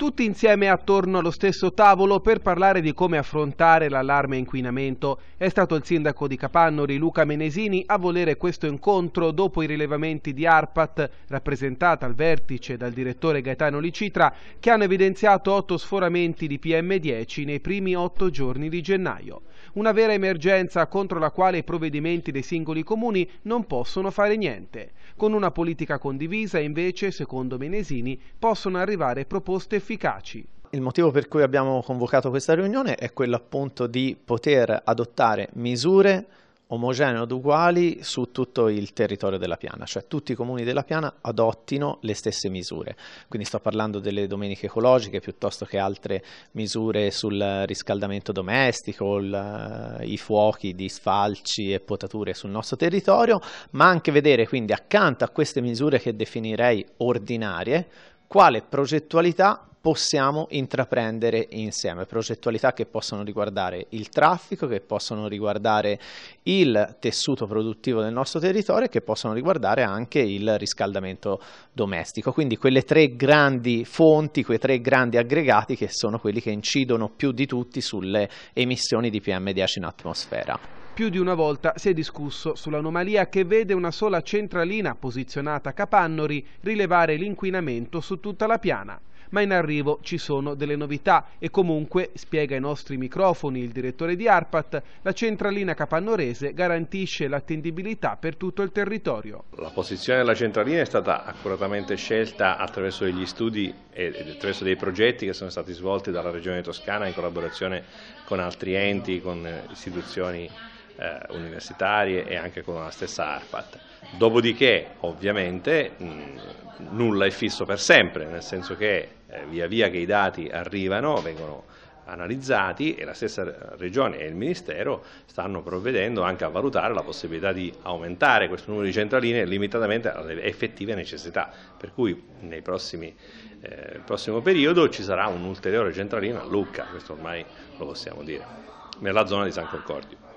tutti insieme attorno allo stesso tavolo per parlare di come affrontare l'allarme inquinamento. È stato il sindaco di Capannori, Luca Menesini, a volere questo incontro dopo i rilevamenti di ARPAT, rappresentata al vertice dal direttore Gaetano Licitra, che hanno evidenziato otto sforamenti di PM10 nei primi otto giorni di gennaio. Una vera emergenza contro la quale i provvedimenti dei singoli comuni non possono fare niente. Con una politica condivisa, invece, secondo Menesini, possono arrivare proposte finali efficaci. Il motivo per cui abbiamo convocato questa riunione è quello appunto di poter adottare misure omogenee ed uguali su tutto il territorio della piana, cioè tutti i comuni della piana adottino le stesse misure. Quindi sto parlando delle domeniche ecologiche piuttosto che altre misure sul riscaldamento domestico, il, eh, i fuochi di sfalci e potature sul nostro territorio, ma anche vedere quindi accanto a queste misure che definirei ordinarie, quale progettualità possiamo intraprendere insieme, progettualità che possono riguardare il traffico, che possono riguardare il tessuto produttivo del nostro territorio e che possono riguardare anche il riscaldamento domestico. Quindi quelle tre grandi fonti, quei tre grandi aggregati che sono quelli che incidono più di tutti sulle emissioni di PM10 in atmosfera. Più di una volta si è discusso sull'anomalia che vede una sola centralina posizionata a Capannori rilevare l'inquinamento su tutta la piana. Ma in arrivo ci sono delle novità e comunque, spiega ai nostri microfoni il direttore di ARPAT, la centralina capannorese garantisce l'attendibilità per tutto il territorio. La posizione della centralina è stata accuratamente scelta attraverso degli studi e attraverso dei progetti che sono stati svolti dalla Regione Toscana in collaborazione con altri enti, con istituzioni eh, universitarie e anche con la stessa ARPAT. Dopodiché, ovviamente, mh, nulla è fisso per sempre, nel senso che eh, via via che i dati arrivano, vengono analizzati e la stessa Regione e il Ministero stanno provvedendo anche a valutare la possibilità di aumentare questo numero di centraline limitatamente alle effettive necessità, per cui nel eh, prossimo periodo ci sarà un'ulteriore centralina a Lucca, questo ormai lo possiamo dire, nella zona di San Concordio.